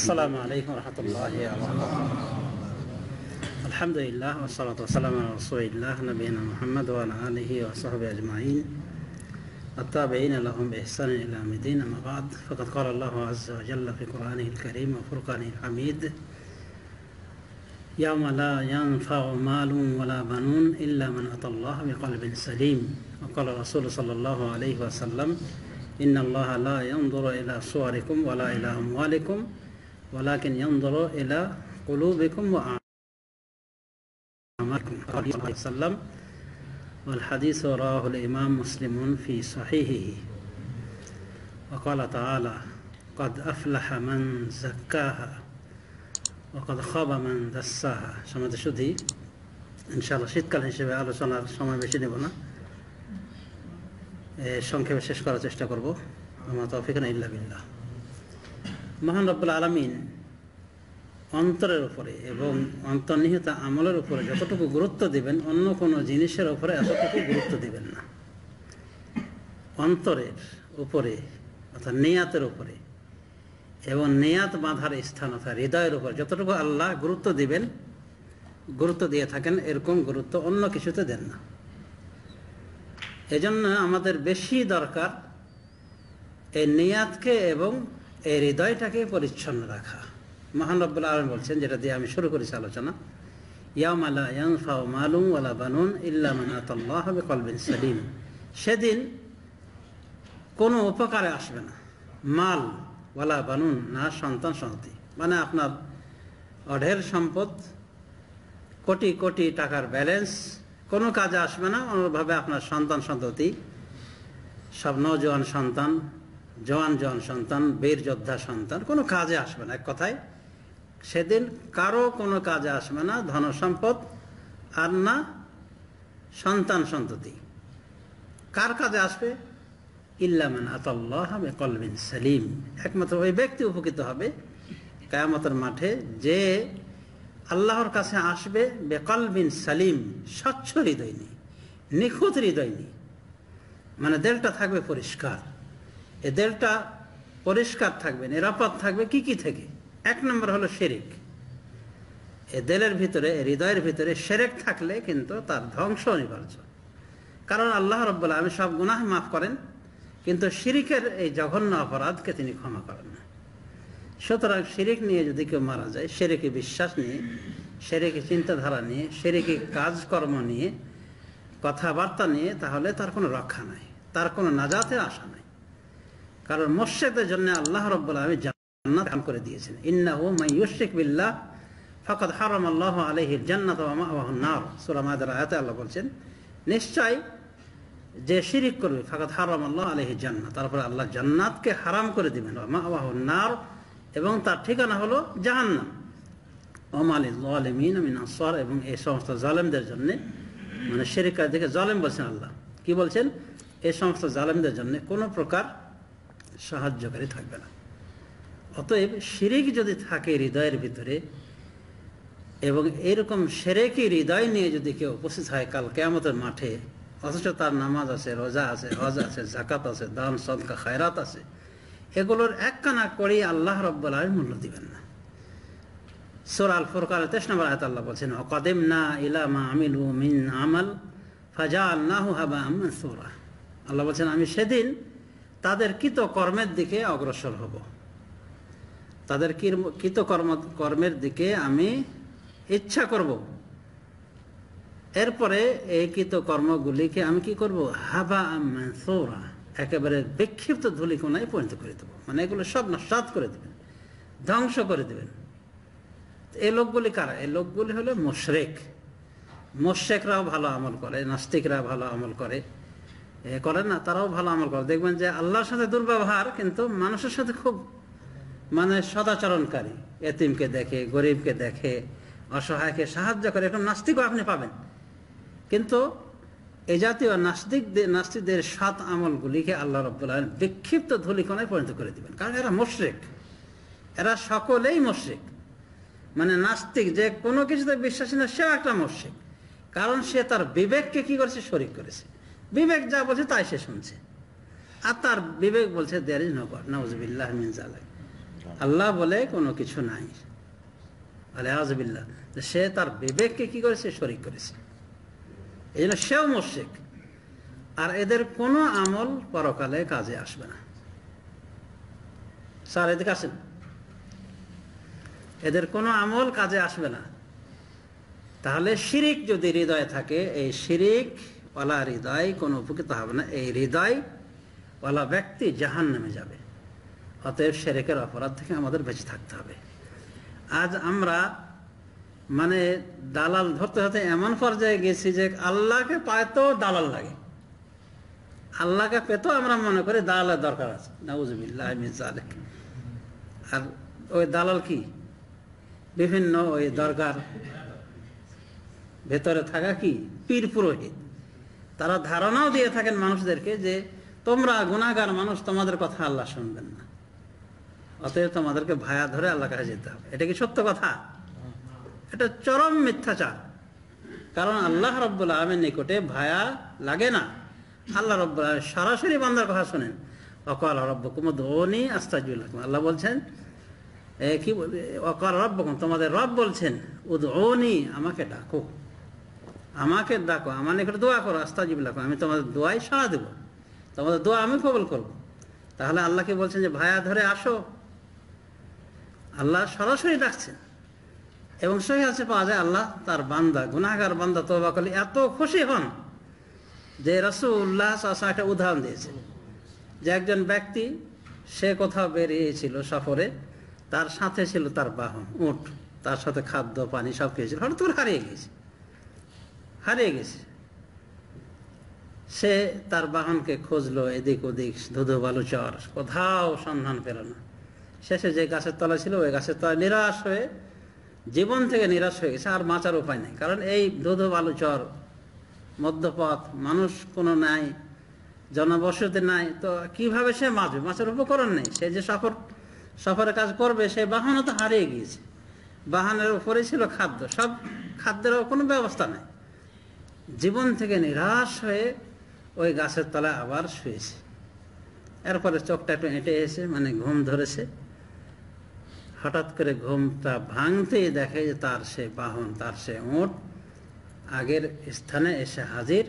السلام عليكم ورحمة الله وبركاته الحمد لله والصلاة والسلام على رسول الله نبينا محمد وعلى آله وصحبه أجمعين التابعين لهم بإحسان إلى مدين أما بعد فقد قال الله عز وجل في قرآنه الكريم وفرقانه الحميد يوم لا ينفع مال ولا بنون إلا من أتى الله بقلب سليم وقال الرسول صلى الله عليه وسلم إن الله لا ينظر إلى صوركم ولا إلى أموالكم ولكن ينظر إلى قلوبكم وأعمالكم صلى الله عليه وسلم والحديث رواه الإمام مسلم في صحيحه وقال تعالى قد أفلح من زكاها وقد خاب من دساها شما إن شاء الله শীতকাল হিসেবে আলোচনার সময় বেশি شما না সংক্ষেপে শেষ করার চেষ্টা করব بو وما توفيقنا إلا بالله মহান রব্বুল আলমিন অন্তরের উপরে এবং অন্তর্নিহিত আমলের উপরে যতটুকু গুরুত্ব দেবেন অন্য কোনো জিনিসের উপরে এতটুকু গুরুত্ব দেবেন না অন্তরের উপরে অর্থাৎ নেয়াতের উপরে এবং নেয়াত বাঁধার স্থান অর্থাৎ হৃদয়ের উপর যতটুকু আল্লাহ গুরুত্ব দিবেন গুরুত্ব দিয়ে থাকেন এরকম গুরুত্ব অন্য কিছুতে দেন না এজন্য আমাদের বেশি দরকার এই নেয়াতকে এবং এই হৃদয়টাকে পরিচ্ছন্ন রাখা মহান রব্বুল আলম বলছেন যেটা দিয়ে আমি শুরু করেছি আলোচনা ইয়ামালা ইয়ানফা মালুম ওয়ালা বানুন ইল্লাহ কলবিন সালিম সেদিন কোনো উপকারে আসবে না মাল ওয়ালা বানুন না সন্তান সন্ততি মানে আপনার অঢের সম্পদ কোটি কোটি টাকার ব্যালেন্স কোনো কাজে আসবে না অনুরূপভাবে আপনার সন্তান সন্ততি সব নজওয়ান সন্তান জওয়ান জওয়ান সন্তান বীর যোদ্ধা সন্তান কোনো কাজে আসবে না এক কথায় সেদিন কারো কোনো কাজে আসবে না ধন সম্পদ আর না সন্তান সন্ততি কার কাজে আসবে ইল্লামান আতাল্লাহ কলবিন সালিম একমাত্র ওই ব্যক্তি উপকৃত হবে কায়ামতের মাঠে যে আল্লাহর কাছে আসবে বেকলবিন সালিম স্বচ্ছ হৃদয় নিখুঁত হৃদয় মানে দেলটা থাকবে পরিষ্কার এদেরটা পরিষ্কার থাকবে নিরাপদ থাকবে কি কি থেকে এক নম্বর হলো শেরিক এ দেলের ভিতরে হৃদয়ের ভিতরে সেরেক থাকলে কিন্তু তার ধ্বংস অনিবার্য কারণ আল্লাহ রব্বুল্লা আমি সব গুনাহ মাফ করেন কিন্তু শিরিকের এই জঘন্য অপরাধকে তিনি ক্ষমা করেন না সুতরাং শিরিক নিয়ে যদি কেউ মারা যায় সেরেকে বিশ্বাস নিয়ে সেরেকে চিন্তাধারা নিয়ে সেরেকে কাজকর্ম নিয়ে কথাবার্তা নিয়ে তাহলে তার কোনো রক্ষা নাই তার কোনো নাজাতে আশা নাই কারণ মোর্শেকের জন্য আল্লাহ রব্বুল আমি জান্নাত দান করে দিয়েছেন ইন্না ও মাই ইউশেক বিল্লাহ ফকত হারম আল্লাহ আলহির জান্নাত নার সুরামাদ আয়াতে আল্লাহ বলছেন নিশ্চয় যে শিরিক করবে ফাকাত হারাম আল্লাহ আলাইহি জান্নাত তারপরে আল্লাহ জান্নাতকে হারাম করে দিবেন নার এবং তার ঠিকানা হলো জাহান্নাম ওমালিমিন আসর এবং এই সমস্ত জালেমদের জন্য মানে শিরিকার দিকে জালেম বলছেন আল্লাহ কি বলছেন এই সমস্ত জালেমদের জন্য কোনো প্রকার সাহায্যকারী থাকবে না অতএব শিরিক যদি থাকে হৃদয়ের ভিতরে এবং এরকম সেরেকি হৃদয় নিয়ে যদি কেউ উপস্থিত হয় কাল কেমতের মাঠে অথচ তার নামাজ আছে রোজা আছে হজ আছে জাকাত আছে দান সদকা খায়রাত আছে এগুলোর এক কানা করেই আল্লাহ রব্বাল মূল্য দিবেন না সোর আল ফোরকার তেইশ নম্বর আয়ত আল্লাহ বলছেন অকাদেম না ইলামা আমিল মিন আমল ফাজা আল্লাহ হাবা আল্লাহ বলছেন আমি সেদিন তাদের কৃত কর্মের দিকে অগ্রসর হব তাদের কর্ম কর্মের দিকে আমি ইচ্ছা করব এরপরে এই কৃত কর্মগুলিকে আমি কি করব হাবা সৌরা একেবারে বিক্ষিপ্ত ধুলিকোনায় পরিণত করে দেবো মানে এগুলো সব নস্বাত করে দেবেন ধ্বংস করে দেবেন এই লোকগুলি কারা এই লোকগুলি হলো মোশরেক মোশেকরাও ভালো আমল করে নাস্তিকরা ভালো আমল করে করে না তারাও ভালো আমল করে দেখবেন যে আল্লাহর সাথে দুর্ব্যবহার কিন্তু মানুষের সাথে খুব মানে সদাচরণকারী এতিমকে দেখে গরিবকে দেখে অসহায়কে সাহায্য করে এরকম নাস্তিকও আপনি পাবেন কিন্তু এ জাতীয় নাস্তিকদের নাস্তিকদের সাত আমলগুলিকে আল্লাহ রব্বুল বিক্ষিপ্ত ধুলিকণায় পরিণত করে দিবেন কারণ এরা মশ্রিক এরা সকলেই মশ্রিক মানে নাস্তিক যে কোনো কিছুতে বিশ্বাসী না সেও একটা মশ্রিক কারণ সে তার বিবেককে কি করেছে শরিক করেছে বিবেক যা বলছে তাই সে শুনছে আর তার বিবেক বলছে দেয়ার ইজ নগর নজবিল্লাহ মিনজালাক আল্লাহ বলে কোনো কিছু নাই আলহাজবিল্লাহ সে তার বিবেককে কি করেছে শরিক করেছে এই জন্য সেও মোর্শেক আর এদের কোনো আমল পরকালে কাজে আসবে না স্যার এদিকে আসেন এদের কোনো আমল কাজে আসবে না তাহলে শিরিক যদি হৃদয়ে থাকে এই শিরিক ওলা হৃদয় কোনো উপকৃত হবে না এই হৃদয় ওলা ব্যক্তি জাহান নেমে যাবে অতএব সেরেকের অপরাধ থেকে আমাদের বেঁচে থাকতে হবে আজ আমরা মানে দালাল ধরতে ধরতে এমন পর্যায়ে গেছি যে আল্লাহকে পাইতেও দালাল লাগে আল্লাহকে পেতেও আমরা মনে করি দালালের দরকার আছে নাউজবিল্লাহ মিজালে আর ওই দালাল কি বিভিন্ন ওই দরকার ভেতরে থাকা কি পীর পুরোহিত তারা ধারণাও দিয়ে থাকেন মানুষদেরকে যে তোমরা গুণাগার মানুষ তোমাদের কথা আল্লাহ শুনবেন না অতএব তোমাদেরকে ভায়া ধরে আল্লাহ কাছে যেতে হবে এটা কি সত্য কথা এটা চরম মিথ্যাচার কারণ আল্লাহ রব্বুল আলমের নিকটে ভায়া লাগে না আল্লাহ রব্বুল আলম সরাসরি বান্দার কথা শোনেন অকাল রব্বকুম ধনী আস্তাজুল আল্লাহ বলছেন কি অকাল রব্বকুম তোমাদের রব বলছেন উদ্ আমাকে ডাকো আমাকে ডাকো আমার নিকট দোয়া করো আস্তাজিব লাখো আমি তোমাদের দোয়াই সাড়া দেবো তোমাদের দোয়া আমি কবল করব। তাহলে আল্লাহকে বলছেন যে ভায়া ধরে আসো আল্লাহ সরাসরি ডাকছেন এবং সহি আছে পাওয়া যায় আল্লাহ তার বান্দা গুনাগার বান্দা তোবা করলে এত খুশি হন যে রসুল্লাহ আসা একটা উদাহরণ দিয়েছে যে একজন ব্যক্তি সে কোথাও বেরিয়েছিল সফরে তার সাথে ছিল তার বাহন উঠ তার সাথে খাদ্য পানি সব খেয়েছিল হঠাৎ করে হারিয়ে গিয়েছে হারিয়ে গেছে সে তার বাহনকে খুঁজলো এদিক ওদিক ধুধু বালুচর কোথাও সন্ধান পেল না শেষে যে গাছের তলা ছিল ওই গাছের তলা নিরাশ হয়ে জীবন থেকে নিরাশ হয়ে গেছে আর মাচার উপায় নেই কারণ এই ধুধু বালুচর মধ্যপথ মানুষ কোনো নাই জনবসতি নাই তো কিভাবে সে মাছবে মাছের উপকরণ নেই সে যে সফর সফরের কাজ করবে সে বাহনও তো হারিয়ে গিয়েছে বাহনের উপরে ছিল খাদ্য সব খাদ্যের কোনো ব্যবস্থা নেই জীবন থেকে নিরাশ হয়ে ওই গাছের তলায় আবার শুয়েছে এরপরে চোখটা একটু এঁটে এসে মানে ঘুম ধরেছে হঠাৎ করে ঘুমটা ভাঙতেই দেখে যে তার সে বাহন তার সে উঁট আগের স্থানে এসে হাজির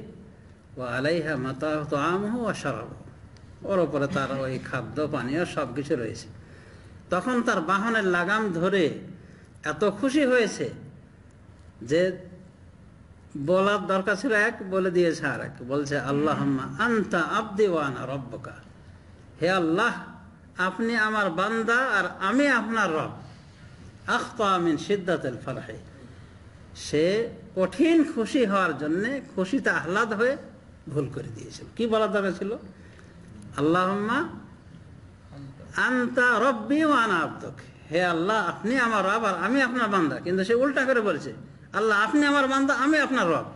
ও আলাইহা মাতা আম আমহ ও সরব ওর ওপরে তার ওই খাদ্য পানীয় সব কিছু রয়েছে তখন তার বাহনের লাগাম ধরে এত খুশি হয়েছে যে বলার দরকার ছিল এক বলে দিয়েছে আর এক বলছে আল্লাহ আন্তা আব্দি ওয়ানা রব্বকা হে আল্লাহ আপনি আমার বান্দা আর আমি আপনার রব আখতা আমিন সিদ্ধাতের ফারহে সে কঠিন খুশি হওয়ার জন্যে খুশিতে আহ্লাদ হয়ে ভুল করে দিয়েছিল কি বলার দরকার ছিল আল্লাহ আন্তা রব্বি ওয়ানা আব্দক হে আল্লাহ আপনি আমার রব আর আমি আপনার বান্দা কিন্তু সে উল্টা করে বলছে আল্লাহ আপনি আমার বান্দা আমি আপনার রব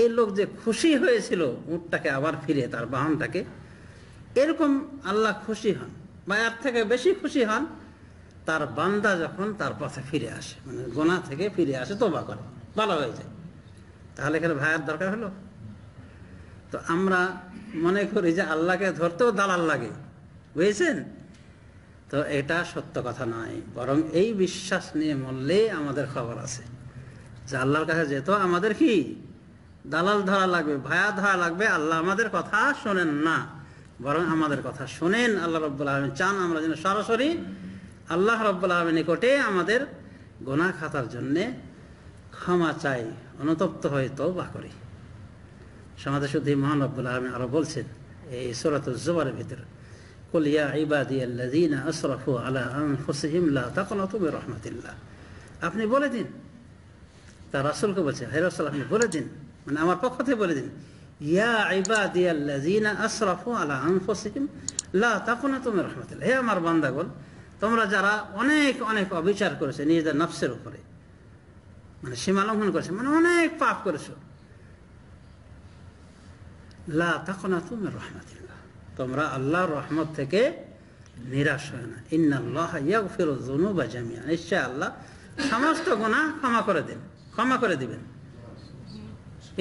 এই লোক যে খুশি হয়েছিল উঠটাকে আবার ফিরে তার বাহনটাকে এরকম আল্লাহ খুশি হন বা এর থেকে বেশি খুশি হন তার বান্দা যখন তার পথে ফিরে আসে মানে গোনা থেকে ফিরে আসে তোবা করে ভালো হয়ে যায় তাহলে এখানে ভাইয়ের দরকার হলো তো আমরা মনে করি যে আল্লাহকে ধরতেও দালাল লাগে বুঝেছেন তো এটা সত্য কথা নয় বরং এই বিশ্বাস নিয়ে মরলে আমাদের খবর আছে যে আল্লাহর কাছে যেত আমাদের কি দালাল ধরা লাগবে ভায়া ধরা লাগবে আল্লাহ আমাদের কথা শোনেন না বরং আমাদের কথা শোনেন আল্লাহ রব্বুল আহমিন চান আমরা যেন সরাসরি আল্লাহ রব্বুল আলমী কোটে আমাদের গোনা খাতার জন্যে ক্ষমা চাই অনুতপ্ত হয়ে বা করি সমাজে শুধু মহান রব্বুল আলমী আরো বলছেন এই সোরাত জোবারের ভিতরে قل يا عبادي الذين أسرفوا على أنفسهم لا تقنطوا من رحمة الله أبني بولدين ترسلك بلسي هل رسل أبني بولدين من أمر فقط بولدين يا عبادي الذين أسرفوا على أنفسهم لا تقنطوا من رحمة الله هي أمر بند أقول تمرا جرا أنيك أنيك أبيشار كرسي نيجد نفسي رفري من الشمالون هون كرسي من أنيك فاف كرسي لا تقنطوا من رحمة الله তোমরা আল্লাহর রহমত থেকে নিরাশ হয় না ইন্নাল্লাহ ইয়াগ ফিরোজনু বা জামিয়া নিশ্চয় আল্লাহ সমস্ত গোনা ক্ষমা করে দেন ক্ষমা করে দিবেন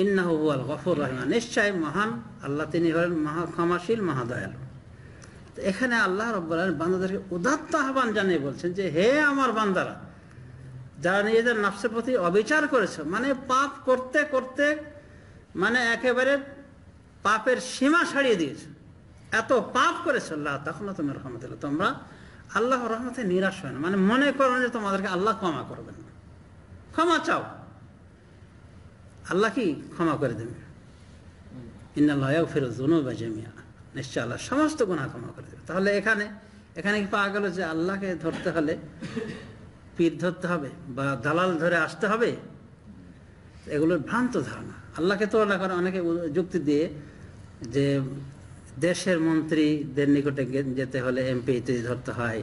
ইন্নাহু গফর গফুর রহমান নিশ্চয় মহান আল্লাহ তিনি হলেন মহা ক্ষমাশীল মহাদয়ালু তো এখানে আল্লাহ রব্বাল বান্দাদেরকে উদাত্ত আহ্বান জানিয়ে বলছেন যে হে আমার বান্দারা যারা নিজেদের নাফসের প্রতি অবিচার করেছে মানে পাপ করতে করতে মানে একেবারে পাপের সীমা ছাড়িয়ে দিয়েছে এত পাপ করে আল্লাহ তখন তুমি রহমতুল্লাহ তোমরা আল্লাহ রহমতে নিরাশ হয় না মানে মনে করো যে তোমাদেরকে আল্লাহ ক্ষমা করবেন না ক্ষমা চাও আল্লাহ কি ক্ষমা করে দেবে ইন্নাল্লাহ ফেরত বা জমিয়া নিশ্চয় আল্লাহ সমস্ত গুণা ক্ষমা করে দেবে তাহলে এখানে এখানে কি পাওয়া গেল যে আল্লাহকে ধরতে হলে পীর ধরতে হবে বা দালাল ধরে আসতে হবে এগুলোর ভ্রান্ত ধারণা আল্লাহকে তোলা করে অনেকে যুক্তি দিয়ে যে দেশের মন্ত্রীদের নিকটে যেতে হলে এমপি ইত্যাদি ধরতে হয়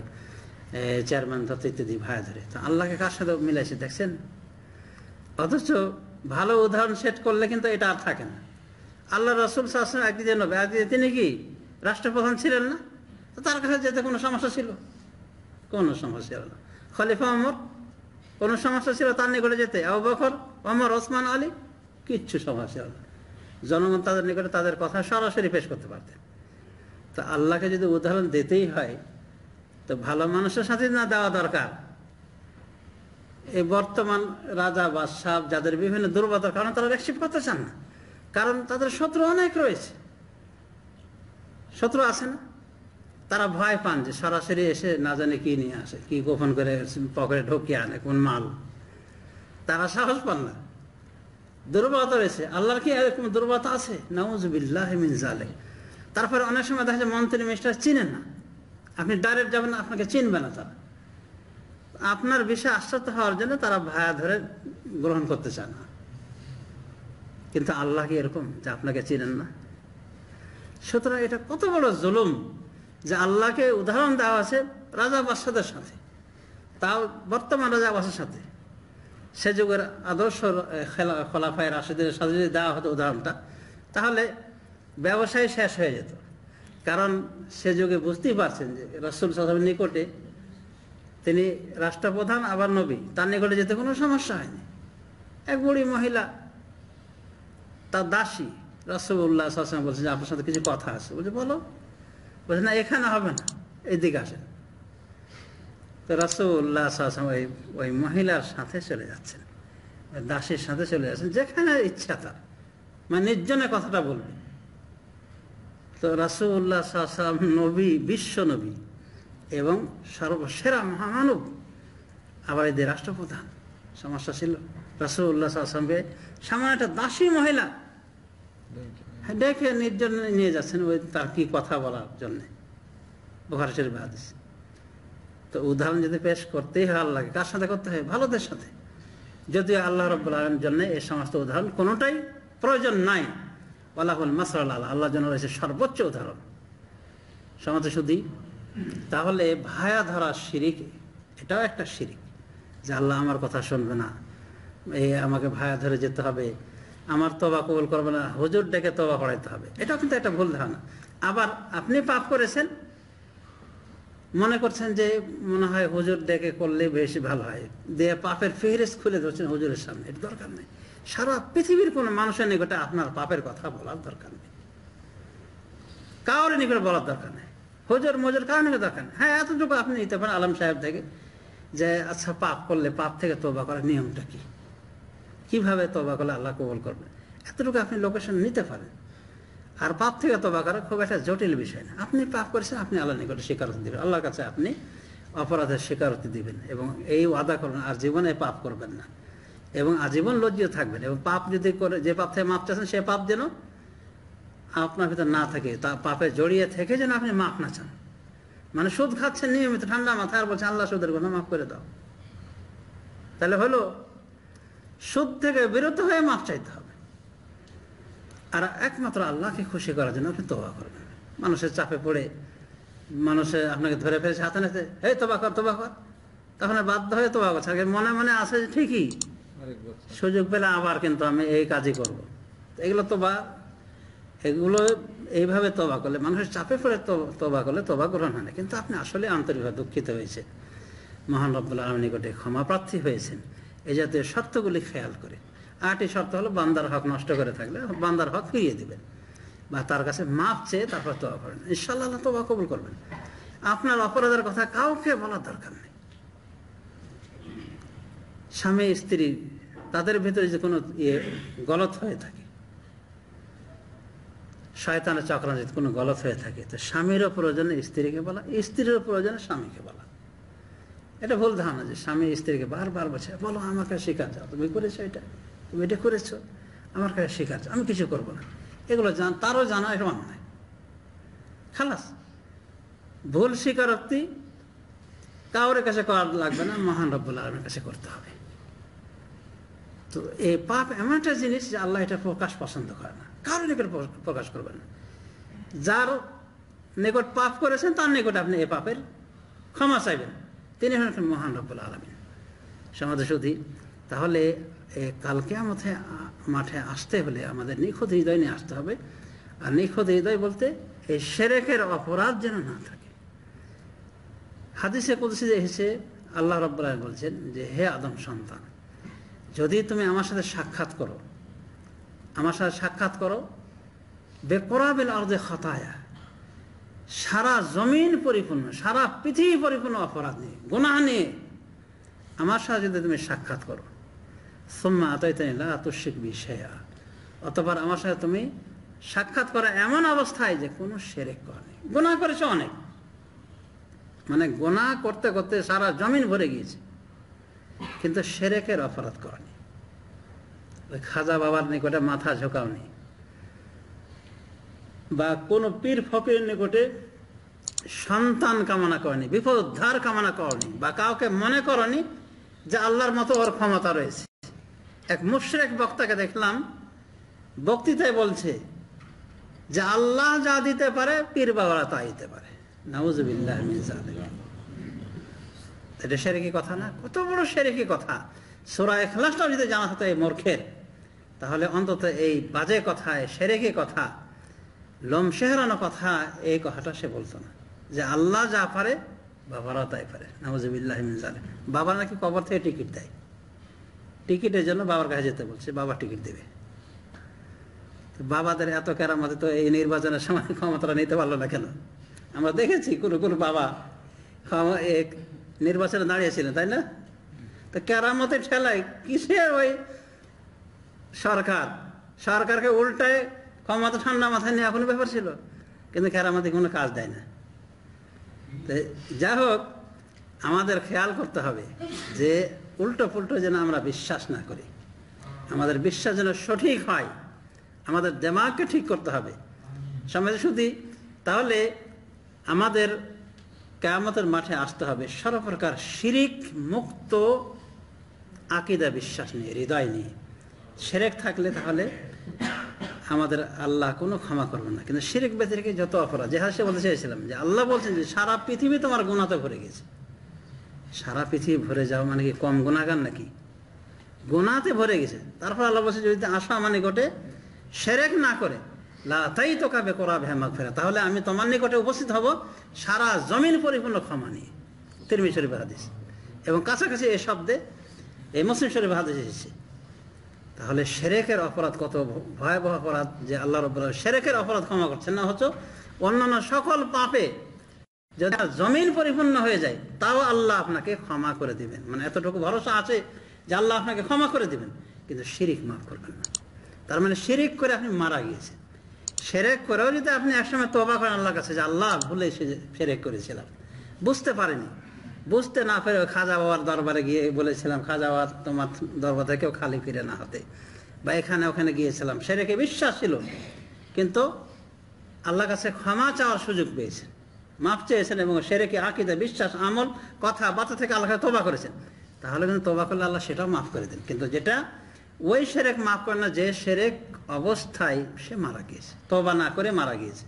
চেয়ারম্যান ধরতে ইত্যাদি ভায়া ধরে তো আল্লাহকে কার সাথে মিলাইছে দেখছেন অথচ ভালো উদাহরণ সেট করলে কিন্তু এটা আর থাকে না আল্লাহ রসুল শাসন একদিকে নবে তিনি কি রাষ্ট্রপ্রধান ছিলেন না তার কাছে যেতে কোনো সমস্যা ছিল কোনো সমস্যা ছিল না খলিফা অমর কোনো সমস্যা ছিল তার নিকটে যেতে আবু বখর অমর ওসমান আলী কিচ্ছু সমস্যা ছিল না জনগণ তাদের নিকটে তাদের কথা সরাসরি পেশ করতে পারতেন তো আল্লাহকে যদি উদাহরণ দিতেই হয় তো ভালো মানুষের সাথে না দেওয়া দরকার এই বর্তমান রাজা বাদশাহ যাদের বিভিন্ন দুর্বলতার কারণে তারা রেকশিপ করতে চান না কারণ তাদের শত্রু অনেক রয়েছে শত্রু আছে না তারা ভয় পান যে সরাসরি এসে না জানে কি নিয়ে আসে কি গোপন করে পকেটে ঢুকিয়ে আনে কোন মাল তারা সাহস পান না দুর্বলতা রয়েছে আল্লাহর কি এরকম দুর্বলতা আছে নাউজ বিল্লাহ মিনজালে তারপরে অনেক সময় দেখা যায় মন্ত্রী মিনিস্টার চিনেন না আপনি ডাইরেক্ট যাবেন আপনাকে চিনবে না তারা আপনার বিষয়ে আশ্চর্য হওয়ার জন্য তারা ভায়া ধরে গ্রহণ করতে চায় না কিন্তু আল্লাহ কি এরকম যে আপনাকে চিনেন না সুতরাং এটা কত বড় জুলুম যে আল্লাহকে উদাহরণ দেওয়া আছে রাজা বাদশাদের সাথে তাও বর্তমান রাজা বাসের সাথে সে যুগের আদর্শ খেলা খোলাফায় রাশেদের সাথে যদি দেওয়া হতো উদাহরণটা তাহলে ব্যবসায় শেষ হয়ে যেত কারণ সে যুগে বুঝতেই পারছেন যে রসুল সাহেবের নিকটে তিনি রাষ্ট্রপ্রধান আবার নবী তার নিকটে যেতে কোনো সমস্যা হয়নি এক বুড়ি মহিলা তার দাসী রসুল্লাহ সাহেব বলছে যে আপনার সাথে কিছু কথা আছে বলছে বলো বলছে না এখানে হবে না এদিকে আসেন তো রসগোল্লা সাসম ওই ওই মহিলার সাথে চলে যাচ্ছেন দাসীর সাথে চলে যাচ্ছেন যেখানে ইচ্ছা তার মানে নির্জনে কথাটা বলবে তো রাসুল্লাহ সাহসাম নবী বিশ্ব নবী এবং সর্বসেরা মহামানব আবার এদের রাষ্ট্রপ্রধান সমস্যা ছিল রাসুল্লাহ সাহসামকে সামান্য একটা দাসী মহিলা ডেকে নির্জন নিয়ে যাচ্ছেন ওই তার কি কথা বলার জন্য বোখার শরীফ তো উদাহরণ যদি পেশ করতেই হয় আল্লাহকে কার সাথে করতে হয় ভালোদের সাথে যদিও আল্লাহ রব্লা জন্য এই সমস্ত উদাহরণ কোনোটাই প্রয়োজন নাই আল্লাহ জন রয়েছে সর্বোচ্চ উদাহরণ সমাজ শুধু তাহলে ভায়া ধরা শিরিক এটাও একটা শিরিক যে আল্লাহ আমার কথা শুনবে না এই আমাকে ভায়া ধরে যেতে হবে আমার তবা কবল করবে না হুজুর ডেকে তবা করাইতে হবে এটাও কিন্তু একটা ভুল ধারণা আবার আপনি পাপ করেছেন মনে করছেন যে মনে হয় হুজুর ডেকে করলে বেশি ভালো হয় দিয়ে পাপের ফেহরেজ খুলে ধরছেন হুজুরের সামনে এটা দরকার নেই সারা পৃথিবীর কোনো মানুষের নিকটে আপনার পাপের কথা বলার দরকার নেই কাউর নিকটে বলার দরকার নেই হজর মজুর কার নিকট দরকার নেই হ্যাঁ এতটুকু আপনি নিতে পারেন আলম সাহেব থেকে যে আচ্ছা পাপ করলে পাপ থেকে তোবা করার নিয়মটা কি কিভাবে তোবা করলে আল্লাহ কবল করবে এতটুকু আপনি লোকেশন নিতে পারেন আর পাপ থেকে তোবা করা খুব একটা জটিল বিষয় না আপনি পাপ করেছেন আপনি আল্লাহ নিকটে স্বীকারোক্তি দেবেন আল্লাহর কাছে আপনি অপরাধের স্বীকারতি দিবেন এবং এই ওয়াদা করবেন আর জীবনে পাপ করবেন না এবং আজীবন লজ্জিত থাকবেন এবং পাপ যদি করে যে পাপ থেকে মাপ চাচ্ছেন সে পাপ যেন আপনার ভিতরে না থাকে তা পাপে জড়িয়ে থেকে যেন আপনি মাপ না চান মানে সুদ খাচ্ছেন নিয়মিত ঠান্ডা মাথা আর বলছেন আল্লাহ সুদের কোনো মাফ করে দাও তাহলে হলো সুদ থেকে বিরত হয়ে মাফ চাইতে হবে আর একমাত্র আল্লাহকে খুশি করার জন্য আপনি তোবা করবেন মানুষের চাপে পড়ে মানুষে আপনাকে ধরে ফেলেছে হাতে নাতে হে তোবা কর তোবা কর তখন বাধ্য হয়ে তোবা করছে মনে মনে আসে ঠিকই সুযোগ পেলে আবার কিন্তু আমি এই কাজই করব। এগুলো তোবা এগুলো এইভাবে তবা করলে মানুষের চাপে পড়ে তবা করলে তবা গ্রহণ হয় না কিন্তু আপনি আসলে আন্তরিকভাবে দুঃখিত হয়েছে মহান রব্বুল আলম নিকটে ক্ষমা প্রার্থী হয়েছেন এই জাতীয় শর্তগুলি খেয়াল করে আটই শর্ত হলো বান্দার হক নষ্ট করে থাকলে বান্দার হক ফিরিয়ে দিবেন বা তার কাছে মাপ চেয়ে তারপর তবা করেন ইশাল্লাহ তবা কবুল করবেন আপনার অপরাধের কথা কাউকে বলার দরকার নেই স্বামী স্ত্রী তাদের ভেতরে যে কোনো ইয়ে গলত হয়ে থাকে শয়তানের চক্রান্ত যদি কোনো গলত হয়ে থাকে তো স্বামীরও প্রয়োজনে স্ত্রীকে বলা স্ত্রীরও প্রয়োজনে স্বামীকে বলা এটা ভুল ধারণা যে স্বামী স্ত্রীকে বারবার বলছে বলো আমার কাছে শিকার যাও তুমি করেছো এটা তুমি এটা করেছো আমার কাছে শিকার আমি কিছু করবো না এগুলো জান তারও জানা এটা মানে অন্যায় খালাস ভুল স্বীকারোক্তি কাউরের কাছে করা লাগবে না মহান রব্বুল আলমের কাছে করতে হবে তো এই পাপ এমন একটা জিনিস যে আল্লাহ এটা প্রকাশ পছন্দ করে না কারোর নিকট প্রকাশ করবেন না যার নিকট পাপ করেছেন তার নিকট আপনি এই পাপের ক্ষমা চাইবেন তিনি হলেন মহান রব্বুল আলমিন সমাজ সুধী তাহলে কালকে আমাদের মাঠে আসতে হলে আমাদের নিখুঁত হৃদয় নিয়ে আসতে হবে আর নিখুঁত হৃদয় বলতে এই সেরেকের অপরাধ যেন না থাকে হাদিসে কুদসি যে আল্লাহ রব্বুল্লাহ বলছেন যে হে আদম সন্তান যদি তুমি আমার সাথে সাক্ষাৎ করো আমার সাথে সাক্ষাৎ করো বেকরাবিল অর্ধে হতায়া সারা জমিন পরিপূর্ণ সারা পৃথিবী পরিপূর্ণ অপরাধ নিয়ে গুণাহ নিয়ে আমার সাথে যদি তুমি সাক্ষাৎ করো সোম্মা তাই আতস্বিক বিষয়া অতবার আমার সাথে তুমি সাক্ষাৎ করা এমন অবস্থায় যে কোনো সেরেক নেই গোনা করেছে অনেক মানে গোনা করতে করতে সারা জমিন ভরে গিয়েছে কিন্তু সেরেকের অপরাধ করনি ওই খাজা বাবার নিকটে মাথা ঝোঁকাওনি বা কোন পীর ফকির নিকটে সন্তান কামনা করেনি বিপদ উদ্ধার কামনা করনি বা কাউকে মনে করনি যে আল্লাহর মতো ওর ক্ষমতা রয়েছে এক মুশরেক বক্তাকে দেখলাম বক্তৃতায় বলছে যে আল্লাহ যা দিতে পারে পীর বাবারা তা দিতে পারে নাউজবিল্লাহ মির্জা এটা কি কথা না কত বড় কি কথা সোরা এখলাসটা যদি জানা হতো এই মূর্খের তাহলে অন্তত এই বাজে কথায় সেরেকি কথা লম শেহরানো কথা এই কথাটা সে বলতো না যে আল্লাহ যা পারে বাবারা তাই পারে নওয়াজিবিল্লাহ বাবা নাকি কবর থেকে টিকিট দেয় টিকিটের জন্য বাবার কাছে যেতে বলছে বাবা টিকিট দেবে বাবাদের এত কেরামতে তো এই নির্বাচনের সময় ক্ষমতাটা নিতে পারলো না কেন আমরা দেখেছি কোনো কোনো বাবা নির্বাচনে দাঁড়িয়েছিলেন তাই না তো কেরামতের ঠেলায় কিসের ওই সরকার সরকারকে উল্টায় ক্ষমতা ঠান্ডা মাথায় নেওয়া কোনো ব্যাপার ছিল কিন্তু কেরামতি কোনো কাজ দেয় না তো যা হোক আমাদের খেয়াল করতে হবে যে উল্টো পুল্টো যেন আমরা বিশ্বাস না করি আমাদের বিশ্বাস যেন সঠিক হয় আমাদের দেমাগকে ঠিক করতে হবে সমাজে শুধু তাহলে আমাদের কেয়ামতের মাঠে আসতে হবে সর্বপ্রকার শিরিক মুক্ত আকিদা বিশ্বাস নিয়ে হৃদয় নিয়ে সেরেক থাকলে তাহলে আমাদের আল্লাহ কোনো ক্ষমা করবেন না কিন্তু শিরেক বেঁচে রেখে যত অপরাধ যে সে বলতে চেয়েছিলাম যে আল্লাহ বলছেন যে সারা পৃথিবী তোমার গুণাতে ভরে গেছে সারা পৃথিবী ভরে যাওয়া মানে কি কম গুণাগান নাকি গোনাতে ভরে গেছে তারপর আল্লাহ বলছে যদি আশা মানে ঘটে সেরেক না করে লা তাই তো কাবে করা ভেমাক ফেরা তাহলে আমি তোমার নিকটে উপস্থিত হব সারা জমিন পরিপূর্ণ ক্ষমা নিয়ে তিরমি শরীফ হাদিস এবং কাছাকাছি এই শব্দে এই মুসলিম শরীফ হাদিস এসেছে তাহলে সেরেকের অপরাধ কত ভয়াবহ অপরাধ যে আল্লাহ রব সেরেকের অপরাধ ক্ষমা করছেন না হচ্ছে অন্যান্য সকল পাপে যদি জমিন পরিপূর্ণ হয়ে যায় তাও আল্লাহ আপনাকে ক্ষমা করে দিবেন মানে এতটুকু ভরসা আছে যে আল্লাহ আপনাকে ক্ষমা করে দিবেন কিন্তু শিরিক মাফ করবেন না তার মানে শিরিক করে আপনি মারা গিয়েছেন সেরেক করেও যদি আপনি একসময় তোবা করেন আল্লাহ কাছে যে আল্লাহ ভুলে সেরেক করেছিলাম বুঝতে পারেনি বুঝতে না পেরে খাজা বাবার দরবারে গিয়ে বলেছিলাম খাজা বাবার তোমার দরবার থেকেও খালি ফিরে না হাতে বা এখানে ওখানে গিয়েছিলাম সেরেকে বিশ্বাস ছিল কিন্তু আল্লাহ কাছে ক্ষমা চাওয়ার সুযোগ পেয়েছেন মাফ চেয়েছেন এবং সেরেকে আকিতে বিশ্বাস আমল কথা বাচ্চা থেকে আল্লাহ তোবা করেছেন তাহলে কিন্তু তোবা করলে আল্লাহ সেটাও মাফ করে দেন কিন্তু যেটা ওই সেরেক মাফ করে না যে সেরেক অবস্থায় সে মারা গিয়েছে তবা না করে মারা গিয়েছে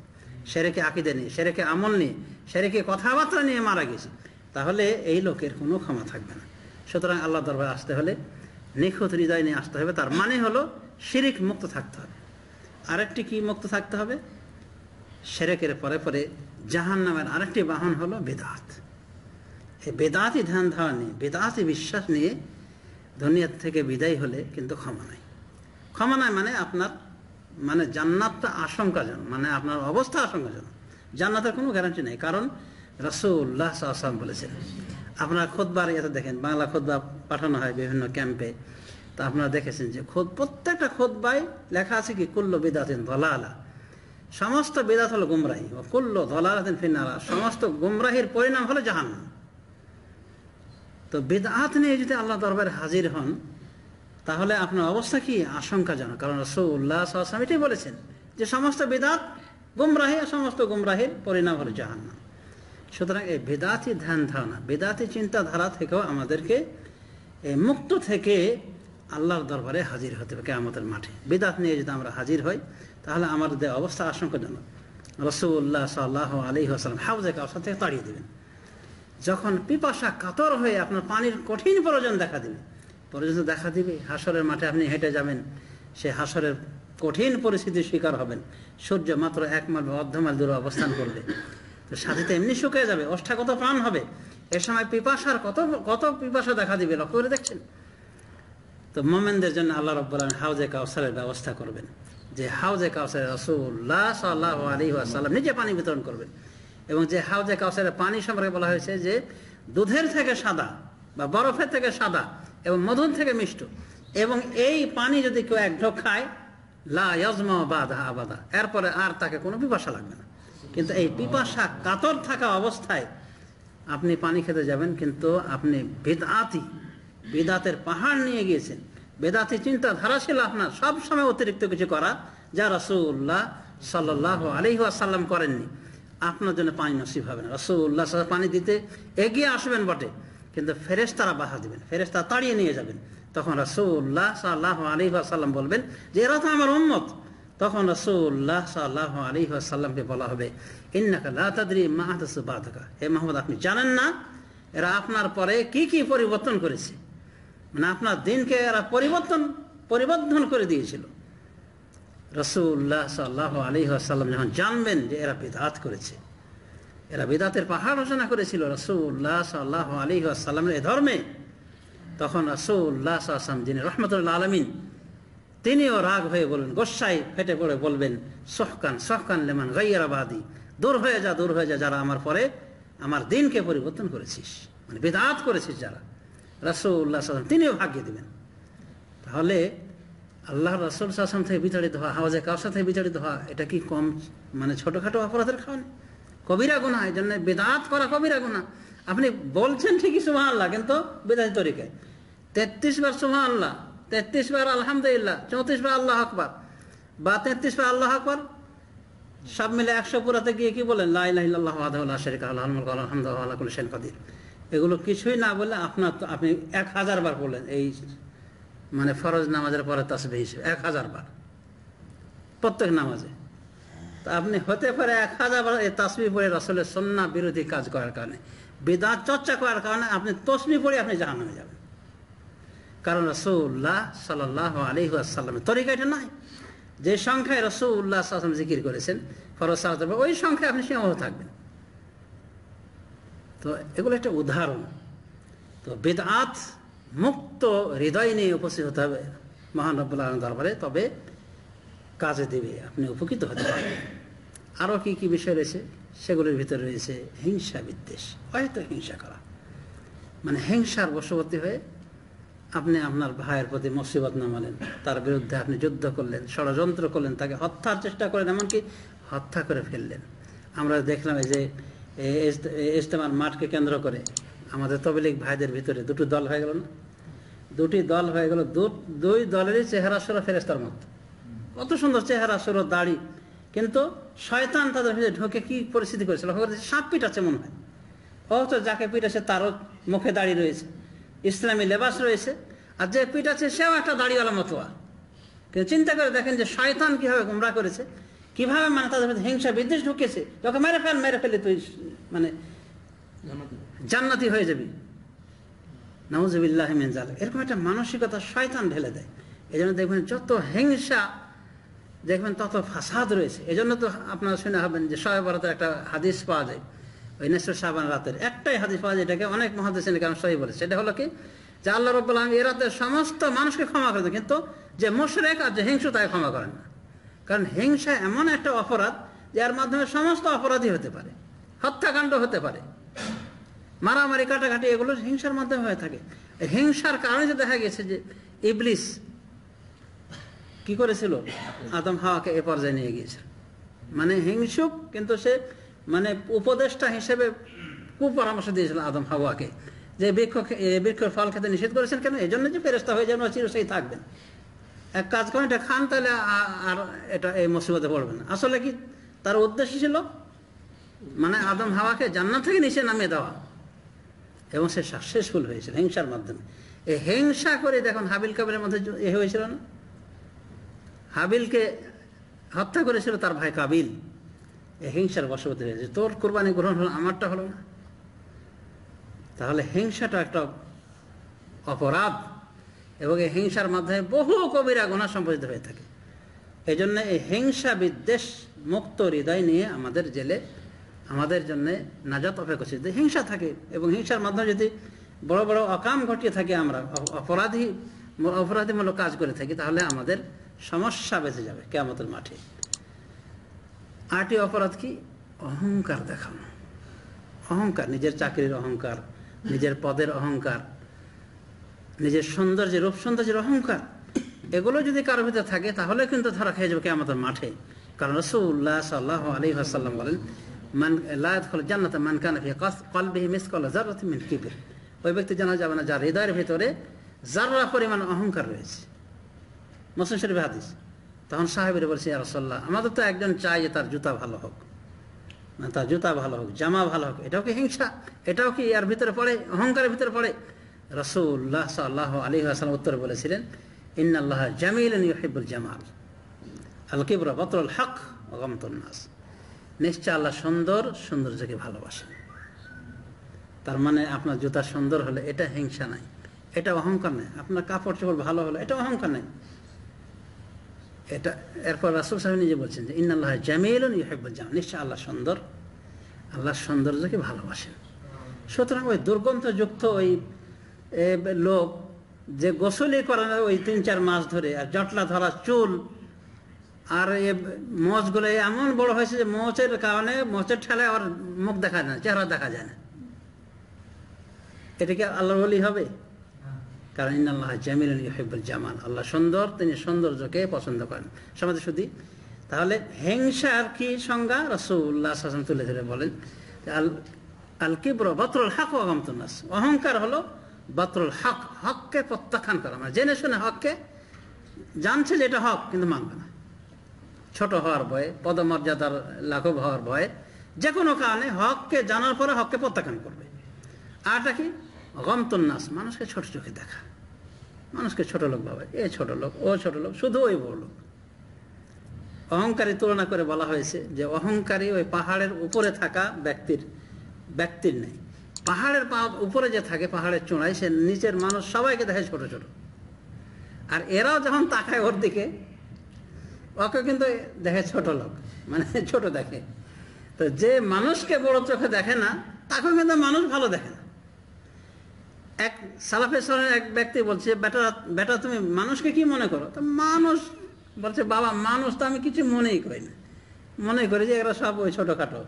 সেরেকে আকিদে নিয়ে সেরেকে আমল নিয়ে সেরেকে কথাবার্তা নিয়ে মারা গেছে তাহলে এই লোকের কোনো ক্ষমা থাকবে না সুতরাং আল্লাহ দরবার আসতে হলে নিখুঁত হৃদয় নিয়ে আসতে হবে তার মানে হলো শিরিক মুক্ত থাকতে হবে আরেকটি কি মুক্ত থাকতে হবে সেরেকের পরে পরে জাহান নামের আরেকটি বাহন হলো বেদাত এই বেদাতি ধ্যান ধারণ নিয়ে বেদাতি বিশ্বাস নিয়ে দুনিয়ার থেকে বিদায় হলে কিন্তু ক্ষমা নাই ক্ষমা নাই মানে আপনার মানে জান্নাতটা আশঙ্কাজনক মানে আপনার অবস্থা আশঙ্কাজনক জান্নাতের কোনো গ্যারান্টি নেই কারণ রসুল্লাহ আসলাম বলেছেন আপনারা খোদবার ইয়েতে দেখেন বাংলা খোদবা পাঠানো হয় বিভিন্ন ক্যাম্পে তা আপনারা দেখেছেন যে খোদ প্রত্যেকটা খোদবাই লেখা আছে কি কুল্ল বেদাতেন ধলালা সমস্ত বেদাত হলো গুমরাহি কুল্ল ধলালাতেন ফিনালা সমস্ত গুমরাহির পরিণাম হলো জাহান্ন তো বেদাত নিয়ে যদি আল্লাহ দরবারে হাজির হন তাহলে আপনার অবস্থা কি আশঙ্কাজনক কারণ রসৌল্লাহাম এটাই বলেছেন যে সমস্ত বেদাত গুমরাহে সমস্ত গুমরাহের পরিণাম হল না সুতরাং এই বেদাতি ধ্যান ধারণা বেদাতি চিন্তাধারা থেকেও আমাদেরকে মুক্ত থেকে আল্লাহর দরবারে হাজির হতে হবে আমাদের মাঠে বেদাত নিয়ে যদি আমরা হাজির হই তাহলে আমাদের অবস্থা আশঙ্কাজনক রসৌল্লাহ সাল্লাহ আলী হাসালাম হাউজে কাউসার থেকে তাড়িয়ে দেবেন যখন পিপাসা কাতর হয়ে আপনার পানির কঠিন প্রয়োজন দেখা দিবে প্রয়োজন দেখা দিবে হাসরের মাঠে আপনি হেঁটে যাবেন সে হাসরের কঠিন পরিস্থিতির শিকার হবেন সূর্য মাত্র এক মাইল বা অর্ধমাইল দূরে অবস্থান করবে তো সাথে এমনি শুকিয়ে যাবে অষ্টাগত প্রাণ হবে এ সময় পিপাসার কত কত পিপাসা দেখা দিবে লক্ষ্য করে দেখছেন তো মোমেনদের জন্য আল্লাহ রব্বুল্লাহ হাউজে কাউসারের ব্যবস্থা করবেন যে হাউজে কাউসারের রসুল্লাহ সাল্লাহ আলী আসাল্লাম নিজে পানি বিতরণ করবেন এবং যে হাউজে কাউসারের পানি সম্পর্কে বলা হয়েছে যে দুধের থেকে সাদা বা বরফের থেকে সাদা এবং মধুর থেকে মিষ্ট এবং এই পানি যদি কেউ এক ঢোক খায় লা ইয়জমা বাধা আবাদা এরপরে আর তাকে কোনো পিপাসা লাগবে না কিন্তু এই পিপাসা কাতর থাকা অবস্থায় আপনি পানি খেতে যাবেন কিন্তু আপনি বেদাতি বেদাতের পাহাড় নিয়ে গিয়েছেন বেদাতি চিন্তাধারা ছিল আপনার সবসময় অতিরিক্ত কিছু করা যা রসুল্লাহ সাল্লাহ আলিহাসাল্লাম করেননি আপনার জন্য পানি নসিব হবে না রসুল্লাহ পানি দিতে এগিয়ে আসবেন বটে কিন্তু ফেরেস তারা বাধা দেবেন ফেরেস তারা তাড়িয়ে নিয়ে যাবেন তখন রসুল্লাহ সাল্লাহ আলী সাল্লাম বলবেন যে এরা তো আমার উন্মত তখন রসুল্লাহ সাল্লাহ আলী সাল্লামকে বলা হবে ইন্নাকাদি মাহাদা হে মাহমুদ আপনি জানেন না এরা আপনার পরে কি কি পরিবর্তন করেছে মানে আপনার দিনকে এরা পরিবর্তন পরিবর্তন করে দিয়েছিল রসুল্লাহ সাল্লাহ আলী আসাল্লাম যখন জানবেন যে এরা বেদাত করেছে এরা বেদাতের পাহাড় রচনা করেছিল রসুল্লাহ সাল্লাহ আলী আসাল্লামের এ ধর্মে তখন রসুল্লাহ সাল্লাম যিনি রহমতুল্লাহ আলমিন তিনিও রাগ হয়ে বলবেন গোসাই ফেটে পড়ে বলবেন সহকান সহকান লেমান গাইয়ারাবাদী দূর হয়ে যা দূর হয়ে যা যারা আমার পরে আমার দিনকে পরিবর্তন করেছিস মানে বেদাত করেছিস যারা রসুল্লাহ সাল্লাম তিনিও ভাগ্যে দেবেন তাহলে আল্লাহ রাসুল শাসন থেকে বিচারিত হওয়া হাওয়াজে কাউসা থেকে বিচারিত হওয়া এটা কি কম মানে ছোটোখাটো অপরাধের খাওয়ান কবিরা গুণা এই জন্য বেদাত করা কবিরা গুণা আপনি বলছেন ঠিকই সুমা আল্লাহ কিন্তু বেদাতি তরিকায় তেত্রিশ বার সুমা আল্লাহ তেত্রিশ বার আলহামদুলিল্লাহ চৌত্রিশ বার আল্লাহ আকবর বা তেত্রিশ বার আল্লাহ আকবর সব মিলে একশো পুরাতে গিয়ে কি বলেন লাইলাহ আল্লাহ আল্লাহ এগুলো কিছুই না বলে আপনার আপনি এক হাজার বার বললেন এই মানে ফরজ নামাজের পরে তাসবে হিসেবে এক হাজার বার প্রত্যেক নামাজে তা আপনি হতে পারে এক হাজার বার এই তাসবি পড়ে রসলের সন্না বিরোধী কাজ করার কারণে বেদাত চর্চা করার কারণে আপনি তসমি পড়ে আপনি জানা জাহান্নামে যাবেন কারণ রসৌল্লাহ সাল্লাহ আলী আসাল্লামের তরিকা এটা নাই যে সংখ্যায় রসৌল্লাহ আসলাম জিকির করেছেন ফরজ সাল ওই সংখ্যায় আপনি সীমাবদ্ধ থাকবেন তো এগুলো একটা উদাহরণ তো বেদাত মুক্ত হৃদয় নিয়ে উপস্থিত হতে হবে মহান আলম দরবারে তবে কাজে দেবে আপনি উপকৃত হতে পারবেন আরও কী কী বিষয় রয়েছে সেগুলির ভিতরে রয়েছে হিংসা বিদ্বেষ হয়তো হিংসা করা মানে হিংসার বশবর্তী হয়ে আপনি আপনার ভাইয়ের প্রতি মুসিবত নামালেন তার বিরুদ্ধে আপনি যুদ্ধ করলেন ষড়যন্ত্র করলেন তাকে হত্যার চেষ্টা করলেন এমনকি হত্যা করে ফেললেন আমরা দেখলাম এই যে ইজতেমার মাঠকে কেন্দ্র করে আমাদের তবলিক ভাইদের ভিতরে দুটো দল হয়ে গেল না দুটি দল হয়ে গেল দুই দলেরই চেহারা সরো ফেরেস্তার মত কত সুন্দর চেহারা সরো দাড়ি কিন্তু শয়তান তাদের ভিতরে ঢোকে কি পরিস্থিতি করেছিল লক্ষ্য করেছে সাপ পিটাচ্ছে মনে হয় অথচ যাকে পিটাছে তারও মুখে দাড়ি রয়েছে ইসলামী লেবাস রয়েছে আর যে আছে সেও একটা দাড়িওয়ালা আর কিন্তু চিন্তা করে দেখেন যে শয়তান কীভাবে গুমরা করেছে কিভাবে মানে তাদের হিংসা বিদ্বেষ ঢুকেছে তোকে মেরে ফেল মেরে ফেলে তুই মানে জান্নাতি হয়ে যাবি নওয়াজবিল্লাহ মেনজাল এরকম একটা মানসিকতা শয়তান ঢেলে দেয় এই জন্য দেখবেন যত হিংসা দেখবেন তত ফাসাদ রয়েছে জন্য তো আপনারা শুনে হবেন যে সবাই ভারতের একটা হাদিস পাওয়া যায় ওই নেশ্বর সাবান রাতের একটাই হাদিস পাওয়া যায় এটাকে অনেক মহাদেশের কারণ সহি বলে সেটা হলো কি যে আল্লাহ রব এ রাতের সমস্ত মানুষকে ক্ষমা করে কিন্তু যে মোশরেক আর যে হিংসু তাকে ক্ষমা করেন না কারণ হিংসা এমন একটা অপরাধ যার মাধ্যমে সমস্ত অপরাধী হতে পারে হত্যাকাণ্ড হতে পারে মারামারি কাটাকাটি এগুলো হিংসার মাধ্যমে হয়ে থাকে হিংসার কারণে যে দেখা গেছে যে ইবলিস কি করেছিল আদম হাওয়াকে এ পর্যায়ে নিয়ে গিয়েছিল মানে হিংসুক কিন্তু সে মানে উপদেষ্টা হিসেবে কুপরামর্শ দিয়েছিল আদম হাওয়াকে যে বৃক্ষ বৃক্ষ ফল খেতে নিষেধ করেছেন কেন এই জন্য যে ফেরেস্তা হয়ে যাবেন চিরসেই থাকবেন এক কাজ করেন এটা খান তাহলে আর এটা এই মুসিবতে পড়বেন আসলে কি তার উদ্দেশ্য ছিল মানে আদম হাওয়াকে জান্নাত থেকে নিচে নামিয়ে দেওয়া এবং সে সাকসেসফুল হয়েছিল হিংসার মাধ্যমে এই হিংসা করে দেখুন হাবিল কাবিলের মধ্যে এ হয়েছিল না হাবিলকে হত্যা করেছিল তার ভাই কাবিল এই হিংসার বশবতী হয়েছে তোর কোরবানি গ্রহণ হলো আমারটা হলো না তাহলে হিংসাটা একটা অপরাধ এবং এই হিংসার মাধ্যমে বহু কবিরা গোনা সম্পর্কিত হয়ে থাকে এই জন্য এই হিংসা বিদ্বেষ মুক্ত হৃদয় নিয়ে আমাদের জেলে আমাদের জন্য নাজাত অপেক্ষা যদি হিংসা থাকে এবং হিংসার মাধ্যমে যদি বড় বড় অকাম ঘটিয়ে থাকি আমরা অপরাধী অপরাধীমূলক কাজ করে থাকি তাহলে আমাদের সমস্যা বেঁচে যাবে কেমতের মাঠে আটি অপরাধ কি অহংকার দেখানো অহংকার নিজের চাকরির অহংকার নিজের পদের অহংকার নিজের সৌন্দর্যের রূপ সৌন্দর্যের অহংকার এগুলো যদি কারোর ভিতরে থাকে তাহলে কিন্তু ধরা খেয়ে যাবে কেমতের মাঠে কারণ রসুল্লাহ সাল্লাহ আলী আসাল্লাম বলেন মান লা ওই ব্যক্তি জানা যাবে না যার হৃদয়ের ভিতরে পরিমাণ অহংকার রয়েছে তখন আমাদের তো একজন চাই যে তার জুতা ভালো হোক মানে তার জুতা ভালো হোক জামা ভালো হোক এটাও কি হিংসা এটাও কি ইয়ার ভিতরে পড়ে অহংকারের ভিতরে পড়ে রসুল্লাহ সাল্লাহ আলী আসলাম উত্তর বলেছিলেন ইন্নাল্লাহ জামিল জামাল আল কিবর বতরুল হক গমতুল নিশ্চয় আল্লাহ সুন্দর সৌন্দর্যকে ভালোবাসেন তার মানে আপনার জুতা সুন্দর হলে এটা হিংসা নাই এটা অহংকার নেই আপনার কাপড় চোপড় ভালো হলো এটা অহংকার নেই এটা এরপর রাসুল সাহেব নিজে বলছেন যে ইন্নাল্লাহ জামিল জাম নিশ্চয় আল্লাহ সুন্দর আল্লাহ সৌন্দর্যকে ভালোবাসেন সুতরাং ওই দুর্গন্ধযুক্ত ওই লোক যে গোসলই করে ওই তিন চার মাস ধরে আর জটলা ধরা চুল আর এ মোচগুলো এমন বড় হয়েছে যে মোচের কারণে মচের ঠেলায় আর মুখ দেখা যায় না চেহারা দেখা যায় না এটাকে আল্লাহ বলি হবে কারণ ইন্দাল্লাহ জামিল ইহিবুল জামাল আল্লাহ সুন্দর তিনি সৌন্দর্যকে পছন্দ করেন সমাজে শুধু তাহলে হিংসার কি সংজ্ঞা রসুল্লাহ হাসান তুলে ধরে বলেন আল আল কিব্র বতরুল হক ওগমতনাস অহংকার হলো বতরুল হক হককে প্রত্যাখ্যান করা মানে জেনে শুনে হককে জানছে যে এটা হক কিন্তু মানবে না ছোট হওয়ার ভয়ে পদমর্যাদার লাঘব হওয়ার ভয়ে যে কোনো কারণে হককে জানার পরে হককে প্রত্যাখ্যান করবে আরটা কি গমতন মানুষকে ছোট চোখে দেখা মানুষকে ছোট লোক ভাবে এ ছোট লোক ও ছোট লোক শুধু ওই বড় লোক অহংকারী তুলনা করে বলা হয়েছে যে অহংকারী ওই পাহাড়ের উপরে থাকা ব্যক্তির ব্যক্তির নেই পাহাড়ের উপরে যে থাকে পাহাড়ের চূড়ায় সে নিচের মানুষ সবাইকে দেখে ছোট ছোট আর এরাও যখন তাকায় ওর দিকে ওকে কিন্তু দেখে ছোট লোক মানে ছোট দেখে তো যে মানুষকে বড় চোখে দেখে না তাকেও কিন্তু মানুষ ভালো দেখে না এক সালাফেশ্বরের এক ব্যক্তি বলছে বেটা বেটা তুমি মানুষকে কি মনে করো তো মানুষ বলছে বাবা মানুষ তো আমি কিছু মনেই করি না মনে করি যে এরা সব ওই ছোটোখাটো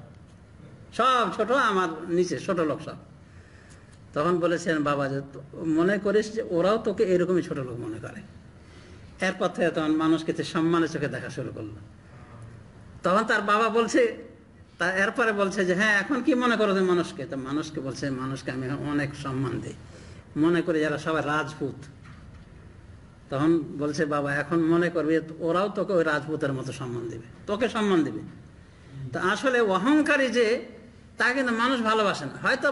সব ছোট আমার নিচে ছোট লোক সব তখন বলেছেন বাবা যে মনে করিস যে ওরাও তোকে এরকমই ছোট লোক মনে করে এরপর থেকে তখন মানুষ কিছু সম্মানের চোখে দেখা শুরু করলো তখন তার বাবা বলছে তা এরপরে বলছে যে হ্যাঁ এখন কি মনে করো মানুষকে তো মানুষকে বলছে মানুষকে আমি অনেক সম্মান দিই মনে করি যারা সবাই রাজপুত তখন বলছে বাবা এখন মনে করবে ওরাও তোকে ওই রাজপুতের মতো সম্মান দিবে তোকে সম্মান দিবে তো আসলে অহংকারী যে তা কিন্তু মানুষ ভালোবাসে না হয়তো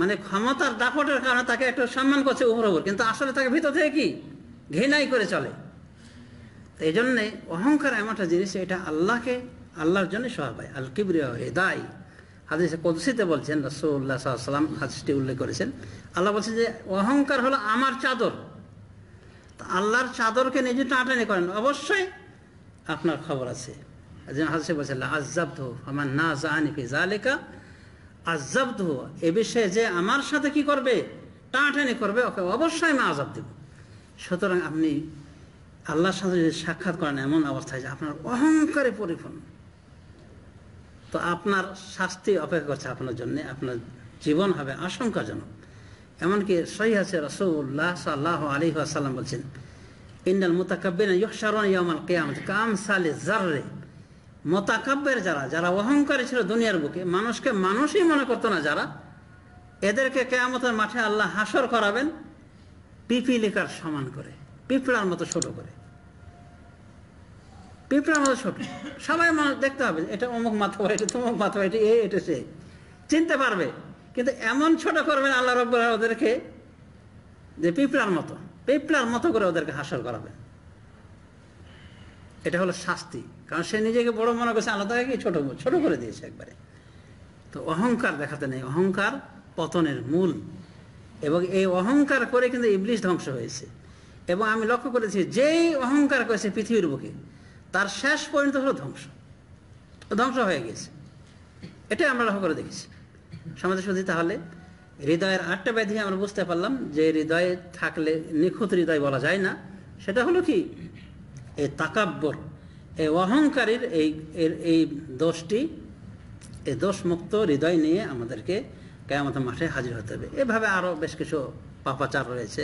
মানে ক্ষমতার দাপটের কারণে তাকে একটু সম্মান করছে উপর উপর কিন্তু আসলে তাকে ভিতর থেকে কি ঘৃণাই করে চলে তো এই জন্যে অহংকার এমন একটা জিনিস এটা আল্লাহকে আল্লাহর জন্য সহায় আল কিবরিয়া হেদাই হাদিসে কদসিতে বলছেন রসুল্লাহ সাল্লাম হাদিসটি উল্লেখ করেছেন আল্লাহ বলছেন যে অহংকার হলো আমার চাদর আল্লাহর চাদরকে নিজে টানাটানি করেন অবশ্যই আপনার খবর আছে হাদিসে বলছেন ধু আমার না জানি ফিজ আলেকা ধু এ বিষয়ে যে আমার সাথে কি করবে টানাটানি করবে ওকে অবশ্যই আমি আজাব দেবো সুতরাং আপনি আল্লাহর সাথে যদি সাক্ষাৎ করেন এমন অবস্থায় যে আপনার অহংকারে পরিপূর্ণ তো আপনার শাস্তি অপেক্ষা করছে আপনার জন্য আপনার জীবন হবে আশঙ্কাজনক এমনকি সহি আছে রসৌল্লাহ সাল্লাহ আলী আসাল্লাম বলছেন ইন্ডাল মোতাকাব্বেন ইয়ামাল কেয়ামত কাম সালে জাররে মোতাকাব্যের যারা যারা অহংকারী ছিল দুনিয়ার বুকে মানুষকে মানুষই মনে করতো না যারা এদেরকে কেয়ামতের মাঠে আল্লাহ হাসর করাবেন পিপিলিকার সমান করে পিপড়ার মতো ছোট করে পিপড়ার মতো ছোট সবাই দেখতে হবে এটা অমুক মাথা এটা তমুক মাথা এটা এ এটা সে চিনতে পারবে কিন্তু এমন ছোট করবেন আল্লাহ রব্বুল ওদেরকে যে পিপড়ার মতো পিপড়ার মতো করে ওদেরকে হাসল করাবেন এটা হলো শাস্তি কারণ সে নিজেকে বড় মনে করছে আল্লাহ তাকে ছোট ছোট করে দিয়েছে একবারে তো অহংকার দেখাতে নেই অহংকার পতনের মূল এবং এই অহংকার করে কিন্তু ইবলিশ ধ্বংস হয়েছে এবং আমি লক্ষ্য করেছি যেই অহংকার করেছে পৃথিবীর বুকে তার শেষ পরিণত হলো ধ্বংস ধ্বংস হয়ে গেছে এটাই আমরা লক্ষ্য করে দেখেছি সমাজের সত্যি তাহলে হৃদয়ের আটটা ব্যাধি আমরা বুঝতে পারলাম যে হৃদয়ে থাকলে নিখুঁত হৃদয় বলা যায় না সেটা হলো কি এই তাকাব্বর এই অহংকারীর এই এই দোষটি এই দোষমুক্ত হৃদয় নিয়ে আমাদেরকে কেয়ামত মাঠে হাজির হতে হবে এভাবে আরও বেশ কিছু পাপাচার রয়েছে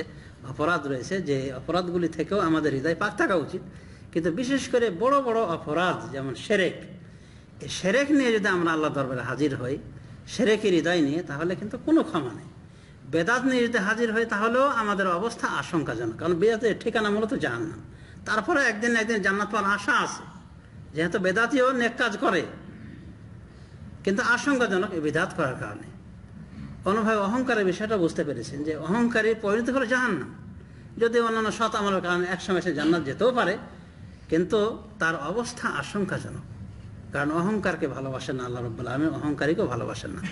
অপরাধ রয়েছে যে অপরাধগুলি থেকেও আমাদের হৃদয় পাক থাকা উচিত কিন্তু বিশেষ করে বড় বড় অপরাধ যেমন সেরেক এই সেরেক নিয়ে যদি আমরা আল্লাহ দরবারে হাজির হই সেরেকের হৃদয় নিয়ে তাহলে কিন্তু কোনো ক্ষমা নেই বেদাত নিয়ে যদি হাজির হয় তাহলেও আমাদের অবস্থা আশঙ্কাজনক কারণ বেদাতের ঠিকানা মূলত জান না তারপরে একদিন একদিন জান্নাত পাওয়ার আশা আছে যেহেতু বেদাতিও নেক কাজ করে কিন্তু আশঙ্কাজনক এই বিধাত করার কারণে কোনোভাবে অহংকারের বিষয়টা বুঝতে পেরেছেন যে অহংকারের পরিণতি হলো না যদি অন্যান্য সৎ আমলের কারণে একসময় সে জান্নাত যেতেও পারে কিন্তু তার অবস্থা আশঙ্কাজনক কারণ অহংকারকে ভালোবাসেন না আল্লাহ রব্বুল আমি অহংকারীকেও ভালোবাসেন না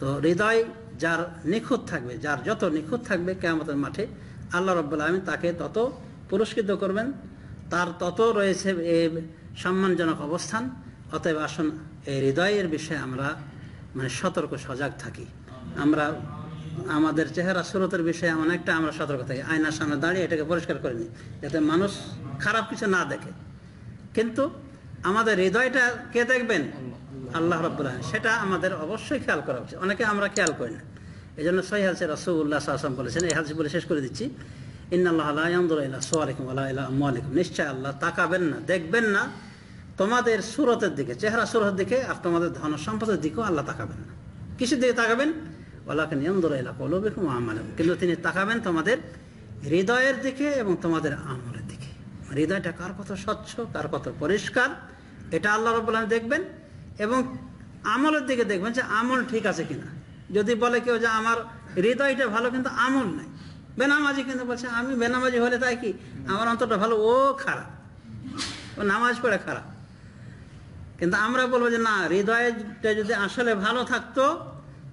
তো হৃদয় যার নিখুঁত থাকবে যার যত নিখুঁত থাকবে কেমতের মাঠে আল্লাহ রব্বুল আমি তাকে তত পুরস্কৃত করবেন তার তত রয়েছে এ সম্মানজনক অবস্থান অতএব আসুন এই হৃদয়ের বিষয়ে আমরা মানে সতর্ক সজাগ থাকি আমরা আমাদের চেহারা সুরতের বিষয়ে অনেকটা আমরা সতর্ক থাকি আয়নার সামনে দাঁড়িয়ে এটাকে পরিষ্কার করে নিই যাতে মানুষ খারাপ কিছু না দেখে কিন্তু আমাদের হৃদয়টা কে দেখবেন আল্লাহ রব্বুল্লাহ সেটা আমাদের অবশ্যই খেয়াল করা উচিত অনেকে আমরা খেয়াল করি না এই জন্য সহি হালসে রসুল্লাহ আসলাম বলেছেন এই হালসি বলে শেষ করে দিচ্ছি ইন্নআল্লাহমুল্লাহাম নিশ্চয় আল্লাহ তাকাবেন না দেখবেন না তোমাদের সুরতের দিকে চেহারা সুরতের দিকে আর তোমাদের ধন সম্পদের দিকেও আল্লাহ তাকাবেন না কিসের দিকে তাকাবেন ওলাকেন ইন্দুর এলা কলবিকুম আমল কিন্তু তিনি তাকাবেন তোমাদের হৃদয়ের দিকে এবং তোমাদের আমলের দিকে হৃদয়টা কার কত স্বচ্ছ কার কত পরিষ্কার এটা আল্লাহ রব দেখবেন এবং আমলের দিকে দেখবেন যে আমল ঠিক আছে কিনা যদি বলে কেউ যে আমার হৃদয়টা ভালো কিন্তু আমল নাই বেনামাজি কিন্তু বলছে আমি বেনামাজি হলে তাই কি আমার অন্তরটা ভালো ও খারাপ ও নামাজ পড়ে খারাপ কিন্তু আমরা বলবো যে না হৃদয়টা যদি আসলে ভালো থাকতো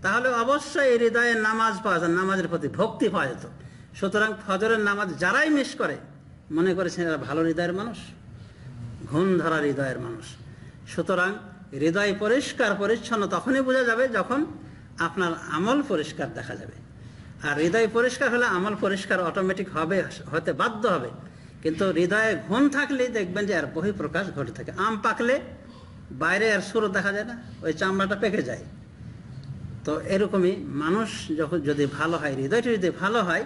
তাহলে অবশ্যই হৃদয়ে নামাজ পাওয়া যায় নামাজের প্রতি ভক্তি পাওয়া যেত সুতরাং ফজরের নামাজ যারাই মিস করে মনে করেছেন এরা ভালো হৃদয়ের মানুষ ঘুম ধরা হৃদয়ের মানুষ সুতরাং হৃদয় পরিষ্কার পরিচ্ছন্ন তখনই বোঝা যাবে যখন আপনার আমল পরিষ্কার দেখা যাবে আর হৃদয় পরিষ্কার হলে আমল পরিষ্কার অটোমেটিক হবে হতে বাধ্য হবে কিন্তু হৃদয়ে ঘুম থাকলেই দেখবেন যে আর বহিঃপ্রকাশ ঘটে থাকে আম পাকলে বাইরে আর সুর দেখা যায় না ওই চামড়াটা পেকে যায় তো এরকমই মানুষ যখন যদি ভালো হয় হৃদয়টি যদি ভালো হয়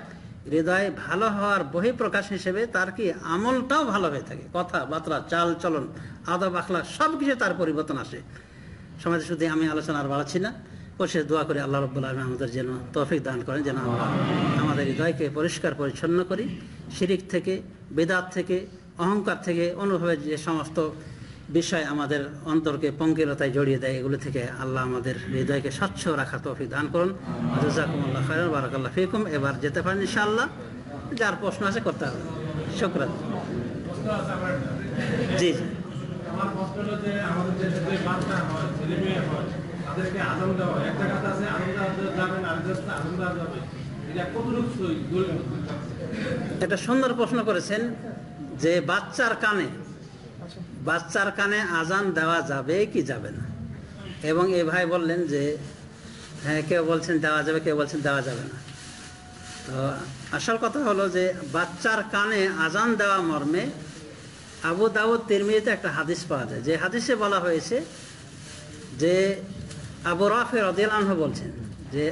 হৃদয় ভালো হওয়ার বহিঃপ্রকাশ হিসেবে তার কি আমলটাও ভালো হয়ে থাকে কথাবার্তা চাল চলন আদব আখলা সব কিছু তার পরিবর্তন আসে সমাজে শুধু আমি আলোচনা আর বাড়াচ্ছি না কোষে দোয়া করে আল্লাহ রব্বুল আলম আমাদের যেন তৌফিক দান করেন যেন আমরা আমাদের হৃদয়কে পরিষ্কার পরিচ্ছন্ন করি শিরিক থেকে বেদাত থেকে অহংকার থেকে অনুভবের যে সমস্ত বিষয় আমাদের অন্তরকে পঙ্কিলতায় জড়িয়ে দেয় এগুলো থেকে আল্লাহ আমাদের হৃদয়কে স্বচ্ছ রাখা তফি দান করুন জাকুমুল্লাহ বারাকাল্লাহ ফিকুম এবার যেতে পারেন ইনশাল্লাহ যার প্রশ্ন আছে করতে হবে শুক্রান জি জি একটা এটা সুন্দর প্রশ্ন করেছেন যে বাচ্চার কানে বাচ্চার কানে আজান দেওয়া যাবে কি যাবে না এবং এই ভাই বললেন যে হ্যাঁ কেউ বলছেন দেওয়া যাবে কেউ বলছেন দেওয়া যাবে না তো আসল কথা হলো যে বাচ্চার কানে আজান দেওয়া মর্মে আবু দাউদ তিরমিতে একটা হাদিস পাওয়া যায় যে হাদিসে বলা হয়েছে যে আবু রাফে রদিয়াল আনহ বলছেন যে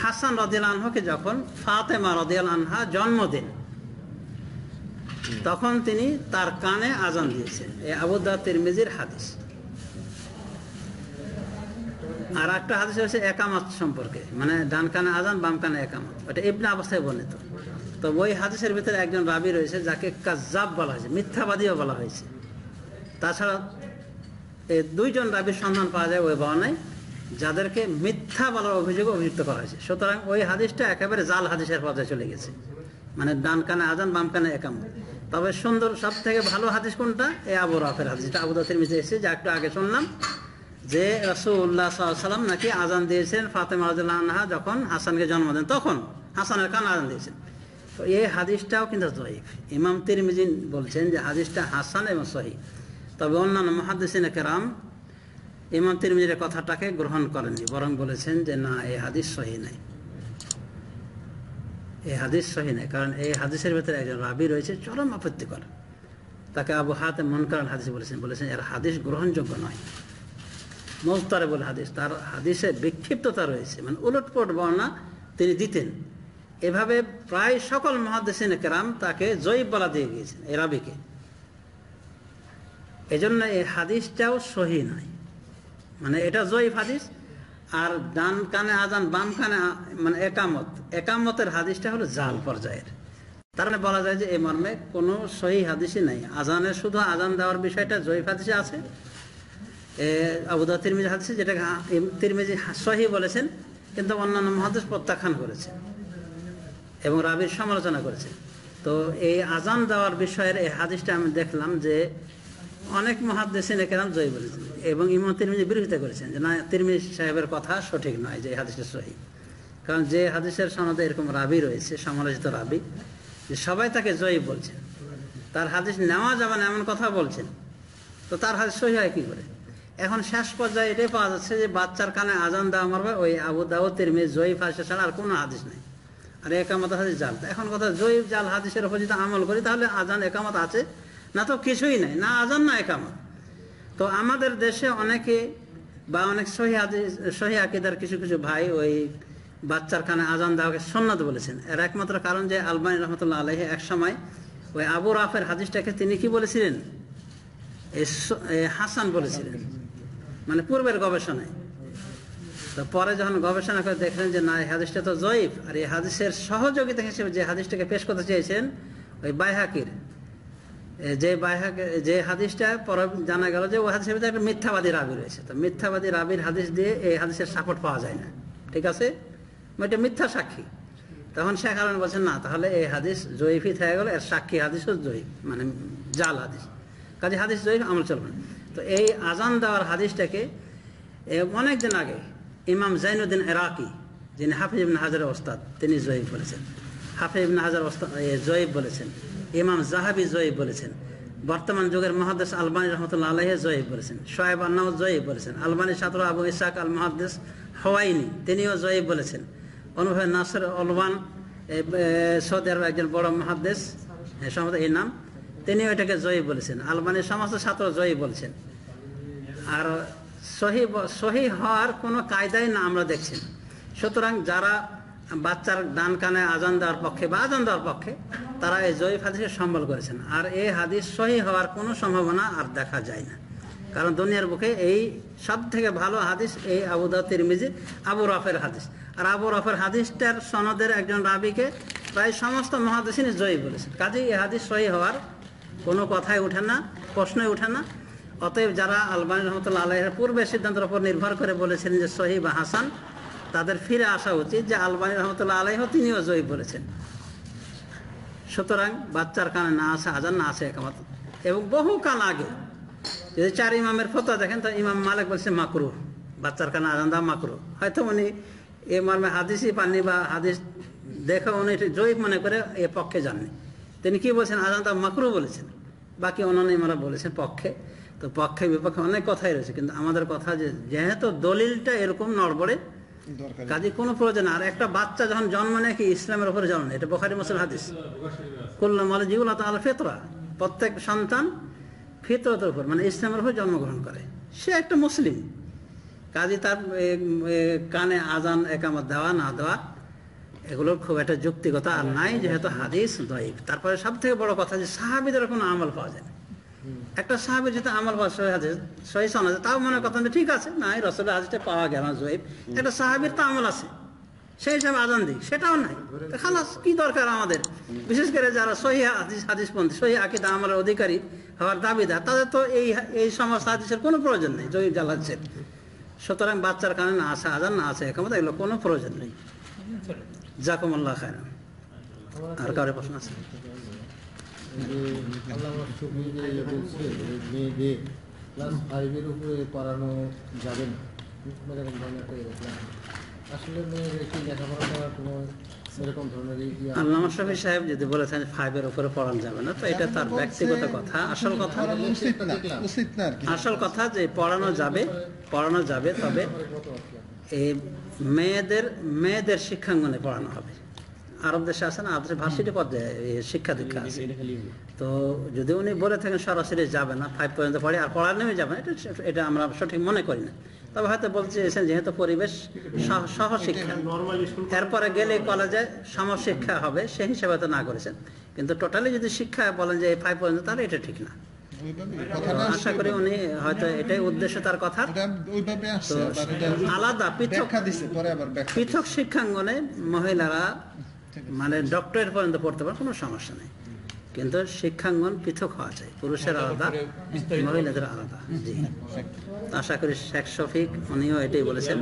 হাসান রদিয়াল আনহকে যখন ফাতেমা রদিয়াল আনহা জন্মদিন তখন তিনি তার কানে আজান দিয়েছেন এই আবুদা তিরমিজির হাদিস আর একটা হাদিস হচ্ছে একামত সম্পর্কে মানে ডান কানে আজান বাম কানে একামত ওটা ইবনে অবস্থায় বর্ণিত তো ওই হাদিসের ভিতরে একজন রাবি রয়েছে যাকে কাজাব বলা হয়েছে মিথ্যাবাদীও বলা হয়েছে তাছাড়া এই দুইজন রাবির সন্ধান পাওয়া যায় ওই বর্ণায় যাদেরকে মিথ্যা বলার অভিযোগে অভিযুক্ত করা হয়েছে সুতরাং ওই হাদিসটা একেবারে জাল হাদিসের পর্যায়ে চলে গেছে মানে ডান কানে আজান বাম কানে একামত তবে সুন্দর সব থেকে ভালো হাদিস কোনটা এই আবু রাফের হাদিস এটা আবু দাসের মিশে এসেছে যা একটু আগে শুনলাম যে রসুল্লাহ সাল্লাম নাকি আজান দিয়েছেন ফাতেমা আনহা যখন হাসানকে জন্ম দেন তখন হাসানের কান আজান দিয়েছেন তো এই হাদিসটাও কিন্তু জয়ীফ ইমাম তিরমিজিন বলছেন যে হাদিসটা হাসান এবং সহি তবে অন্যান্য মহাদিসিন কেরাম ইমাম তিরমিজির কথাটাকে গ্রহণ করেননি বরং বলেছেন যে না এই হাদিস সহি নাই এই হাদিস সহি নাই কারণ এই হাদিসের ভেতরে একজন রাবি রয়েছে চরম আপত্তিকর তাকে আবু হাতে মন কারণ হাদিস বলেছেন বলেছেন এর হাদিস গ্রহণযোগ্য নয় মোস্তারে বলে হাদিস তার হাদিসে বিক্ষিপ্ততা রয়েছে মানে উলটপট বর্ণনা তিনি দিতেন এভাবে প্রায় সকল মহাদেশিন কেরাম তাকে জয়ীব বলা দিয়ে গিয়েছেন এ রাবিকে এজন্য এই হাদিসটাও সহি নয় মানে এটা জয়ীফ হাদিস আর ডান কানে আজান বাম কানে মানে একামত একামতের হাদিসটা হলো জাল পর্যায়ের তার মানে বলা যায় যে এই মর্মে কোনো সহি হাদিসই নাই আজানে শুধু আজান দেওয়ার বিষয়টা জয়ীফ হাদিসে আছে আবুদা তিরমিজি হাদিসে যেটাকে তিরমিজি সহি বলেছেন কিন্তু অন্যান্য মহাদেশ প্রত্যাখ্যান করেছে এবং রাবির সমালোচনা করেছে তো এই আজান দেওয়ার বিষয়ের এই হাদিসটা আমি দেখলাম যে অনেক মহাদেশিন একরাম জয় বলেছেন এবং ইমাম তিরমিজি বিরোধিতা করেছেন যে না তিরমিজ সাহেবের কথা সঠিক নয় যে হাদিসের সহি কারণ যে হাদিসের সনদে এরকম রাবি রয়েছে সমালোচিত রাবি যে সবাই তাকে জয়ী বলছেন তার হাদিস নেওয়া যাবে না এমন কথা বলছেন তো তার হাদিস সহি হয় কী করে এখন শেষ পর্যায়ে এটাই পাওয়া যাচ্ছে যে বাচ্চার কানে আজান দেওয়া মারবে ওই আবু দাবু তিরমিজ জয়ী ফাঁসে ছাড়া আর কোনো হাদিস নেই আর একামত হাদিস জাল এখন কথা জয়ী জাল হাদিসের উপর যদি আমল করি তাহলে আজান একামত আছে না তো কিছুই নাই না আজান না একামত তো আমাদের দেশে অনেকে বা অনেক সহি সহি আকিদার কিছু কিছু ভাই ওই বাচ্চার কানে আজান দেওয়াকে সন্ন্যত বলেছেন এর একমাত্র কারণ যে আলবানি রহমতুল্লাহ আলহী এক সময় ওই আবু রাফের হাদিসটাকে তিনি কি বলেছিলেন হাসান বলেছিলেন মানে পূর্বের গবেষণায় তো পরে যখন গবেষণা করে দেখলেন যে না এই হাদিসটা তো জয়ীফ আর এই হাদিসের সহযোগিতা হিসেবে যে হাদিসটাকে পেশ করতে চেয়েছেন ওই বাইহাকির যে যে হাদিসটা পরে জানা গেল যে ও হাদিসের ভিতরে একটা মিথ্যাবাদী রাবি রয়েছে তো মিথ্যাবাদী রাবির হাদিস দিয়ে এই হাদিসের সাপোর্ট পাওয়া যায় না ঠিক আছে মানে এটা মিথ্যা সাক্ষী তখন সে কারণে বলছেন না তাহলে এই হাদিস জয়ীফি থাকে গেল এর সাক্ষী হাদিসও জয়ীফ মানে জাল হাদিস কাজে হাদিস জয়ীফ আমল চলবে না তো এই আজান দেওয়ার হাদিসটাকে অনেক দিন আগে ইমাম জাইনুদ্দিন এরাকি যিনি হাফিজ হাজারের ওস্তাদ তিনি জয়ীফ বলেছেন হাফে ইবনে হাজার জয়েব বলেছেন ইমাম জাহাবি জয়েব বলেছেন বর্তমান যুগের মহাদেশ আলবানী রহমতুল্লাহ আলহে জয়েব বলেছেন সোয়েব আন্নাও জয়েব বলেছেন আলবানী ছাত্র আবু ইসাক আল মহাদেশ হওয়াইনি তিনিও জয়েব বলেছেন অনুভব নাসর অলওয়ান সৌদি আরব একজন বড় মহাদেশ সম্ভবত এই নাম তিনিও এটাকে জয়ী বলেছেন আলবানির সমস্ত ছাত্র জয়ী বলেছেন আর সহি সহি হওয়ার কোনো কায়দাই না আমরা দেখছি সুতরাং যারা বাচ্চার ডান কানে আজান দেওয়ার পক্ষে বা আজান দেওয়ার পক্ষে তারা এই জয়ীফ হাদিসের সম্বল করেছেন আর এই হাদিস সহি হওয়ার কোনো সম্ভাবনা আর দেখা যায় না কারণ দুনিয়ার বুকে এই সব থেকে ভালো হাদিস এই আবুদা তিরমিজি আবু রফের হাদিস আর আবু রফের হাদিসটার সনদের একজন রাবিকে প্রায় সমস্ত মহাদেশিনে জয়ী বলেছেন কাজেই এই হাদিস সহি হওয়ার কোনো কথাই ওঠে না প্রশ্নই ওঠে না অতএব যারা আলবানী রহমতুল্লাহ আলহের পূর্বে সিদ্ধান্তের উপর নির্ভর করে বলেছেন যে সহি বা হাসান তাদের ফিরে আসা উচিত যে আলবানী রহমতুল্লাহ আলাইহ তিনিও জয়ী বলেছেন সুতরাং বাচ্চার কানে না আসে আজান না আসে একমাত এবং বহু কাল আগে যদি চার ইমামের ফতোয়া দেখেন তো ইমাম মালিক বলছে মাকরু বাচ্চার কানে আজান দেওয়া মাকরু হয়তো উনি এ মর্মে হাদিসই পাননি বা হাদিস দেখে উনি জয়ী মনে করে এ পক্ষে যাননি তিনি কি বলছেন আজান দেওয়া মাকরু বলেছেন বাকি অন্যান্য ইমারা বলেছেন পক্ষে তো পক্ষে বিপক্ষে অনেক কথাই রয়েছে কিন্তু আমাদের কথা যে যেহেতু দলিলটা এরকম নড়বড়ে কাজে কোনো প্রয়োজন আর একটা বাচ্চা যখন জন্ম নেয় কি ইসলামের উপরে জন্ম নেয় এটা বখারি মুসলিম হাদিস করলাম আল জিউল আল ফেতরা প্রত্যেক সন্তান ফেতরতের উপর মানে ইসলামের উপর জন্মগ্রহণ করে সে একটা মুসলিম কাজে তার কানে আজান একামত দেওয়া না দেওয়া এগুলোর খুব একটা যুক্তিগত আর নাই যেহেতু হাদিস দয়ীব তারপরে সব থেকে বড় কথা যে সাহাবিদের কোনো আমল পাওয়া যায় একটা সাহাবের যেটা আমল বা সহি হাজির সহি সনাজে তাও মনে কথা ঠিক আছে না এই রসলের হাজিটা পাওয়া গেল জোয়েব একটা সাহাবির তো আমল আছে সেই হিসাবে আজান দিই সেটাও নাই খালাস কি দরকার আমাদের বিশেষ করে যারা সহি হাদিস হাদিসপন্থী সহি আকিদা আমার অধিকারী হওয়ার দাবিদার তাদের তো এই এই সমস্ত হাদিসের কোনো প্রয়োজন নেই জয়ীব জ্বালাচ্ছে সুতরাং বাচ্চার কারণে না আছে আজান না আছে একমত এগুলো কোনো প্রয়োজন নেই জাকুমুল্লাহ খায় আর কারো প্রশ্ন আছে আল্লাহ ক্লাস ফাইভের উপরে পড়ানো যাবে না আসলে কি লেখাপড়া কোনো সাহেব যদি বলেছেন ফাইভের উপরে পড়ানো যাবে না তো এটা তার ব্যক্তিগত কথা আসল কথা আসল কথা যে পড়ানো যাবে পড়ানো যাবে তবে মেয়েদের মেয়েদের শিক্ষাঙ্গনে পড়ানো হবে আরব দেশে আছেন আরব দেশে ভার্সিটি পর্যায়ে শিক্ষা দীক্ষা আছে তো যদি উনি বলে থাকেন সরাসরি যাবে না ফাইভ পর্যন্ত পড়ে আর পড়ার নেমে যাবে এটা এটা আমরা সঠিক মনে করি না তবে হয়তো বলছেন চেয়েছেন যেহেতু পরিবেশ সহশিক্ষা এরপরে গেলে কলেজে সমশিক্ষা হবে সেই হিসাবে তো না করেছেন কিন্তু টোটালি যদি শিক্ষা বলেন যে ফাইভ পর্যন্ত তাহলে এটা ঠিক না আশা করি উনি হয়তো এটাই আলাদা পৃথক পৃথক শিক্ষাঙ্গনে মহিলারা মানে ডক্টরের পর্যন্ত পড়তে পারে কোনো সমস্যা নেই কিন্তু শিক্ষাঙ্গন পৃথক হওয়া চাই পুরুষের হ্যাঁ, আলাদা মহিলাদের আলাদা জি আশা করি শেখ শফিক উনিও এটাই বলেছেন